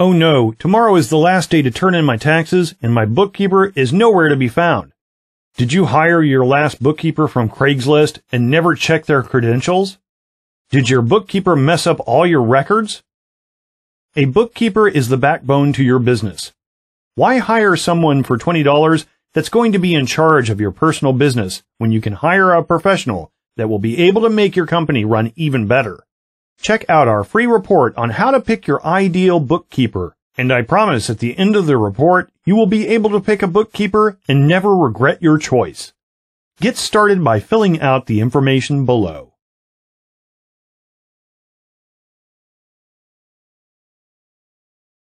Oh no, tomorrow is the last day to turn in my taxes and my bookkeeper is nowhere to be found. Did you hire your last bookkeeper from Craigslist and never check their credentials? Did your bookkeeper mess up all your records? A bookkeeper is the backbone to your business. Why hire someone for $20 that's going to be in charge of your personal business when you can hire a professional that will be able to make your company run even better? Check out our free report on how to pick your ideal bookkeeper. And I promise at the end of the report, you will be able to pick a bookkeeper and never regret your choice. Get started by filling out the information below.